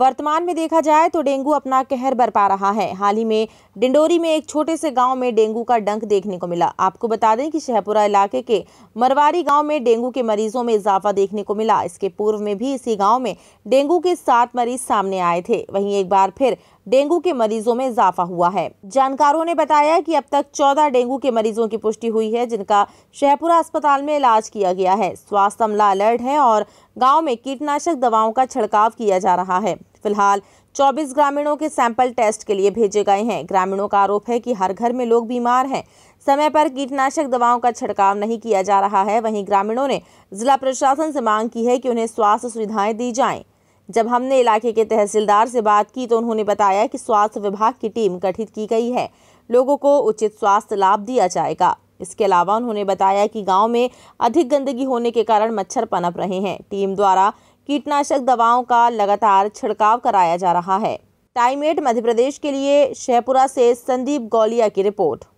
वर्तमान में देखा जाए तो डेंगू अपना कहर बरपा रहा है हाल ही में डिंडोरी में एक छोटे से गांव में डेंगू का डंक देखने को मिला आपको बता दें कि शहपुरा इलाके के मरवारी गांव में डेंगू के मरीजों में इजाफा देखने को मिला इसके पूर्व में भी इसी गांव में डेंगू के सात मरीज सामने आए थे वहीं एक बार फिर डेंगू के मरीजों में इजाफा हुआ है जानकारों ने बताया कि अब तक 14 डेंगू के मरीजों की पुष्टि हुई है जिनका शहपुरा अस्पताल में इलाज किया गया है स्वास्थ्य अमला अलर्ट है और गांव में कीटनाशक दवाओं का छिड़काव किया जा रहा है फिलहाल 24 ग्रामीणों के सैंपल टेस्ट के लिए भेजे गए हैं ग्रामीणों का आरोप है कि हर घर में लोग बीमार हैं समय पर कीटनाशक दवाओं का छिड़काव नहीं किया जा रहा है वहीं ग्रामीणों ने जिला प्रशासन से मांग की है कि उन्हें स्वास्थ्य सुविधाएं दी जाएं जब हमने इलाके के तहसीलदार से बात की तो उन्होंने बताया कि स्वास्थ्य विभाग की टीम गठित की गई है लोगों को उचित स्वास्थ्य लाभ दिया जाएगा इसके अलावा उन्होंने बताया कि गाँव में अधिक गंदगी होने के कारण मच्छर पनप रहे हैं टीम द्वारा कीटनाशक दवाओं का लगातार छिड़काव कराया जा रहा है टाइमेट मध्य प्रदेश के लिए शेपुरा से संदीप गौलिया की रिपोर्ट